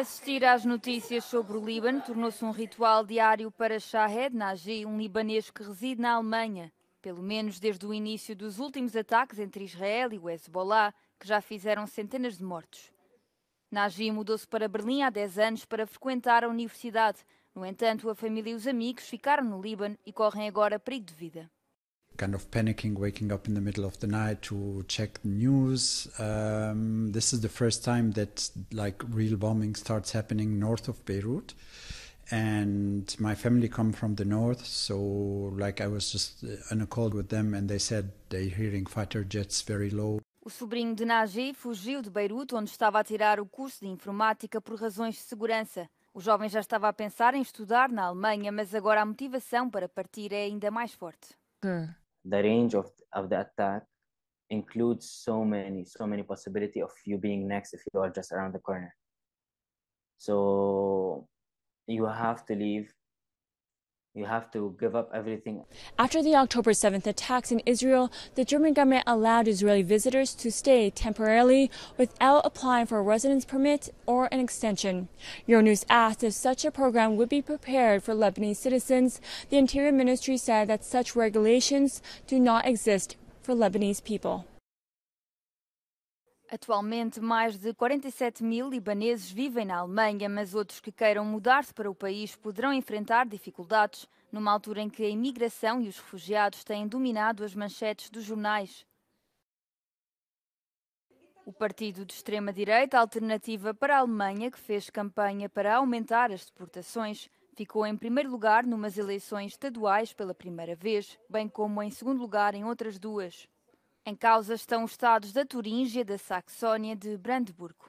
Assistir às notícias sobre o Líbano tornou-se um ritual diário para Shahed Naji, um libanês que reside na Alemanha. Pelo menos desde o início dos últimos ataques entre Israel e o Hezbollah, que já fizeram centenas de mortos. Naji mudou-se para Berlim há 10 anos para frequentar a universidade. No entanto, a família e os amigos ficaram no Líbano e correm agora perigo de vida. kind of panicking, waking up in the middle of the night to check the news. Um, this is the first time that like real bombing starts happening north of Beirut. And my family come from the north, so like I was just on a call with them, and they said they're hearing fighter jets very low. O sobrinho de Najee fugiu de Beirute, onde estava a tirar o curso de informática por razões de segurança. O jovem já estava a pensar em estudar na Alemanha, mas agora a motivação para partir é ainda mais forte the range of, of the attack includes so many, so many possibility of you being next if you are just around the corner. So you have to leave you have to give up everything. After the October 7th attacks in Israel, the German government allowed Israeli visitors to stay temporarily without applying for a residence permit or an extension. news asked if such a program would be prepared for Lebanese citizens. The Interior Ministry said that such regulations do not exist for Lebanese people. Atualmente, mais de 47 mil libaneses vivem na Alemanha, mas outros que queiram mudar-se para o país poderão enfrentar dificuldades, numa altura em que a imigração e os refugiados têm dominado as manchetes dos jornais. O partido de extrema-direita Alternativa para a Alemanha, que fez campanha para aumentar as deportações, ficou em primeiro lugar numas eleições estaduais pela primeira vez, bem como em segundo lugar em outras duas. Em causa estão os estados da Turíngia, da Saxónia e de Brandeburgo.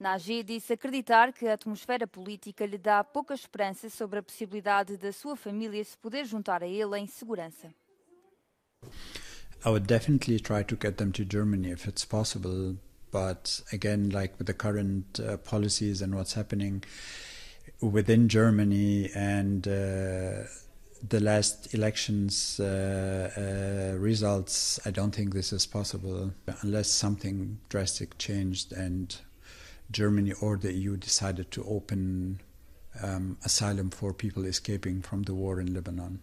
Nagy disse acreditar que a atmosfera política lhe dá pouca esperança sobre a possibilidade da sua família se poder juntar a ele em segurança. I would definitely try to get them to Germany if it's possible, but again, like with the current uh, policies and what's happening within Germany and uh, the last elections uh, uh, results, I don't think this is possible unless something drastic changed and Germany or the EU decided to open um, asylum for people escaping from the war in Lebanon.